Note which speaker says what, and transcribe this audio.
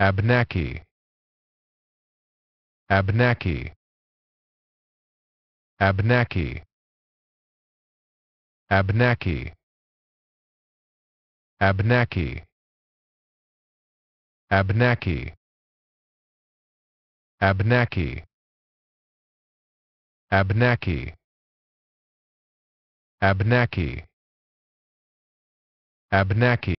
Speaker 1: Abnaki Abnaki Abnaki Abnaki Abnaki Abnaki Abnaki Abnaki Abnaki Abnaki